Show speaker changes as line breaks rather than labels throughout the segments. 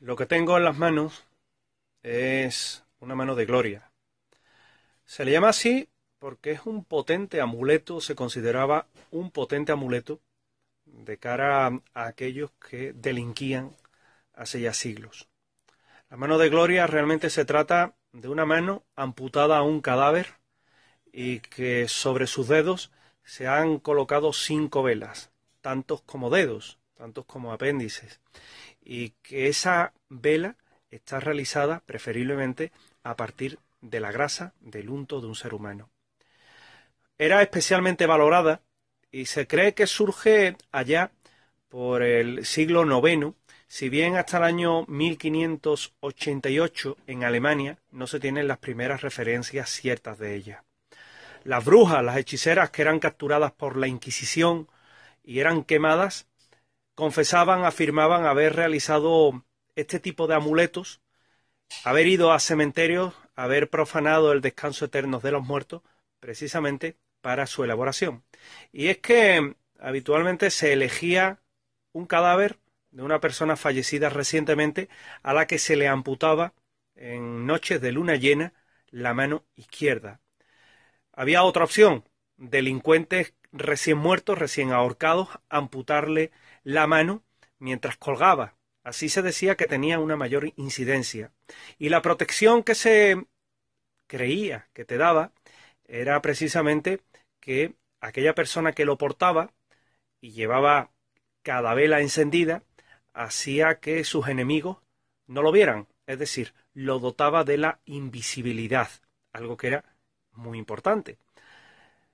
Lo que tengo en las manos es una mano de gloria. Se le llama así porque es un potente amuleto, se consideraba un potente amuleto de cara a, aquellos que delinquían hace ya siglos. La mano de gloria realmente se trata de una mano amputada a un cadáver y que sobre sus dedos se han colocado cinco velas, tantos como dedos, tantos como apéndices, y que esa vela está realizada preferiblemente a partir de la grasa del unto de un ser humano. Era especialmente valorada y se cree que surge allá por el siglo IX, si bien hasta el año 1588 en Alemania no se tienen las primeras referencias ciertas de ella. Las brujas, las hechiceras que eran capturadas por la Inquisición y eran quemadas, confesaban, afirmaban haber realizado este tipo de amuletos, haber ido a cementerios, haber profanado el descanso eterno de los muertos, precisamente para su elaboración. Y es que mm, habitualmente se elegía un cadáver de una persona fallecida recientemente a la que se le amputaba en noches de luna llena la mano izquierda. Había otra opción, delincuentes recién muertos, recién ahorcados, amputarle la mano mientras colgaba. Así se decía que tenía una mayor incidencia. Y la protección que se creía que te daba era precisamente que aquella persona que lo portaba y llevaba cada vela encendida hacía que sus enemigos no lo vieran, es decir, lo dotaba de la invisibilidad, algo que era muy importante.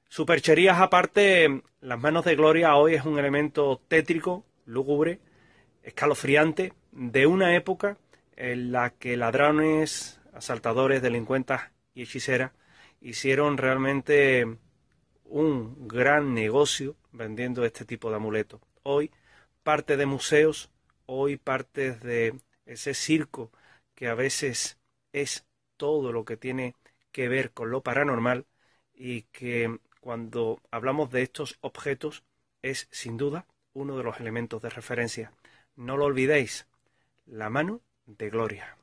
Supercherías aparte, las manos de Gloria hoy es un elemento tétrico, lúgubre, escalofriante, de una época en la que ladrones, asaltadores, delincuentes y hechiceras hicieron realmente un gran negocio vendiendo este tipo de amuletos. Hoy parte de museos, hoy parte de ese circo que a veces es todo lo que tiene que ver con lo paranormal y que cuando hablamos de estos objetos es sin duda uno de los elementos de referencia. No lo olvidéis, la mano de gloria.